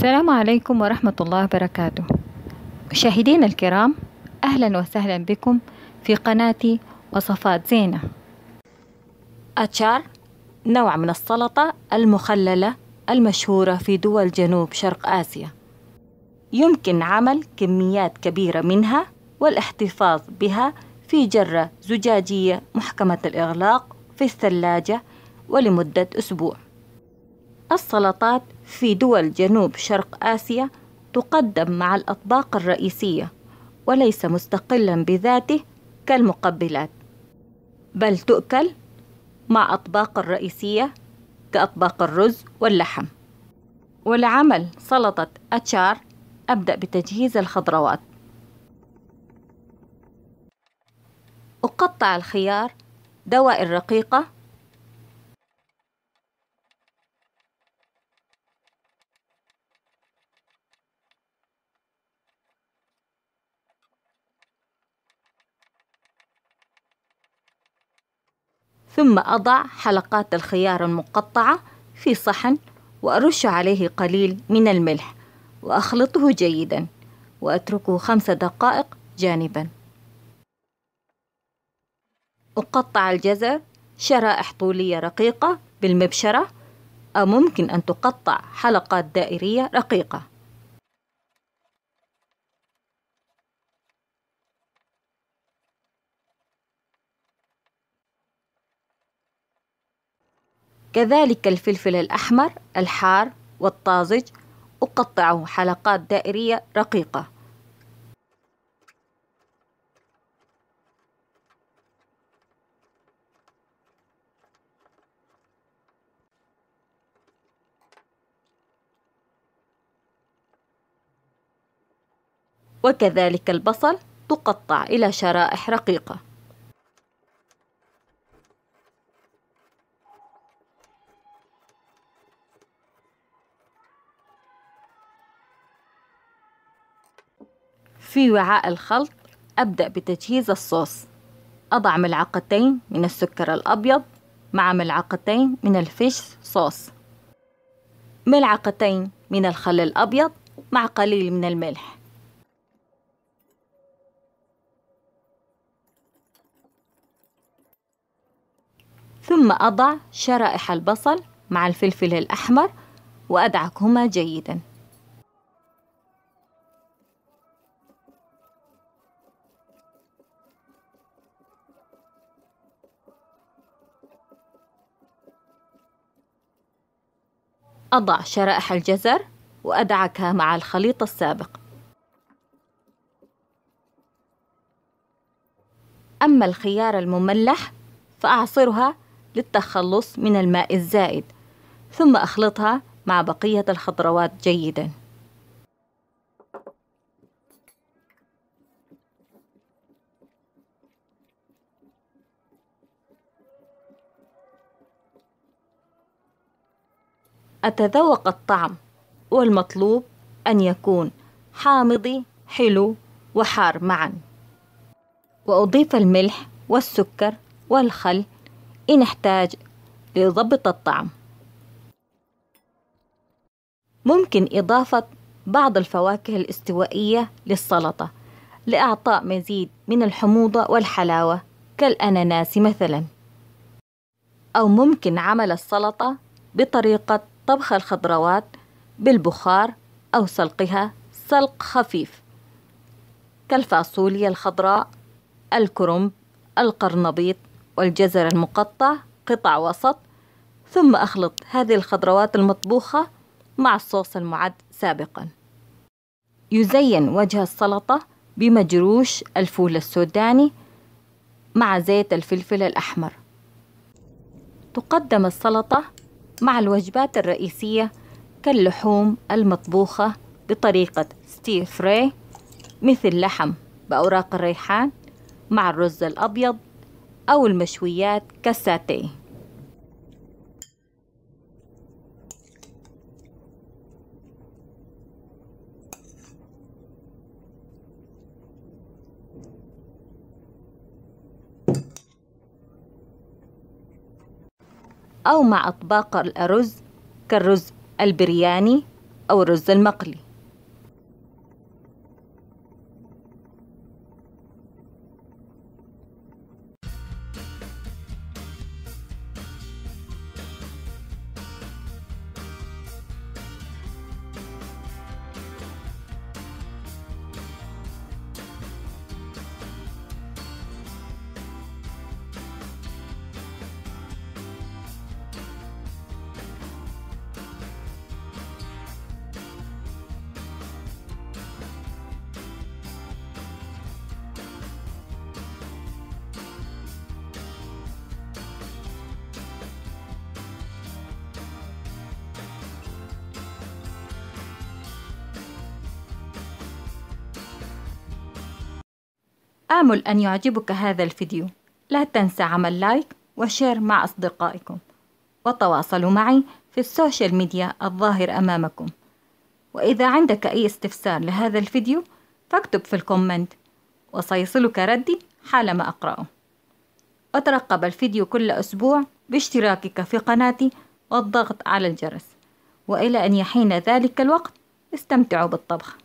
السلام عليكم ورحمة الله وبركاته مشاهدينا الكرام أهلا وسهلا بكم في قناتي وصفات زينة أتشار نوع من السلطة المخللة المشهورة في دول جنوب شرق آسيا يمكن عمل كميات كبيرة منها والاحتفاظ بها في جرة زجاجية محكمة الإغلاق في الثلاجة ولمدة أسبوع السلطات في دول جنوب شرق آسيا تقدم مع الأطباق الرئيسية وليس مستقلا بذاته كالمقبلات بل تؤكل مع أطباق الرئيسية كأطباق الرز واللحم ولعمل سلطة أتشار أبدأ بتجهيز الخضروات أقطع الخيار دوائر رقيقة ثم أضع حلقات الخيار المقطعة في صحن وأرش عليه قليل من الملح وأخلطه جيدا وأتركه خمس دقائق جانبا أقطع الجزر شرائح طولية رقيقة بالمبشرة أو ممكن أن تقطع حلقات دائرية رقيقة كذلك الفلفل الأحمر الحار والطازج أقطعه حلقات دائرية رقيقة وكذلك البصل تقطع إلى شرائح رقيقة في وعاء الخلط أبدأ بتجهيز الصوص أضع ملعقتين من السكر الأبيض مع ملعقتين من الفيش صوص ملعقتين من الخل الأبيض مع قليل من الملح ثم أضع شرائح البصل مع الفلفل الأحمر وأدعكهما جيداً أضع شرائح الجزر وأدعكها مع الخليط السابق أما الخيار المملح فأعصرها للتخلص من الماء الزائد ثم أخلطها مع بقية الخضروات جيداً أتذوق الطعم والمطلوب أن يكون حامضي حلو وحار معا وأضيف الملح والسكر والخل إن احتاج ليضبط الطعم ممكن إضافة بعض الفواكه الاستوائية للسلطة لإعطاء مزيد من الحموضة والحلاوة كالأناناس مثلا أو ممكن عمل السلطة بطريقة طبخ الخضروات بالبخار أو سلقها سلق خفيف كالفاصوليا الخضراء الكرنب القرنبيط والجزر المقطع قطع وسط ثم أخلط هذه الخضروات المطبوخة مع الصوص المعد سابقا يزين وجه السلطة بمجروش الفول السوداني مع زيت الفلفل الأحمر تقدم السلطة مع الوجبات الرئيسية كاللحوم المطبوخة بطريقة ستير فري مثل لحم بأوراق الريحان مع الرز الأبيض أو المشويات كالساتيه أو مع أطباق الأرز كالرز البرياني أو الرز المقلي آمل أن يعجبك هذا الفيديو لا تنسى عمل لايك وشير مع أصدقائكم وتواصلوا معي في السوشيال ميديا الظاهر أمامكم وإذا عندك أي استفسار لهذا الفيديو فاكتب في الكومنت وسيصلك ردي حالما أقرأه وترقب الفيديو كل أسبوع باشتراكك في قناتي والضغط على الجرس وإلى أن يحين ذلك الوقت استمتعوا بالطبخ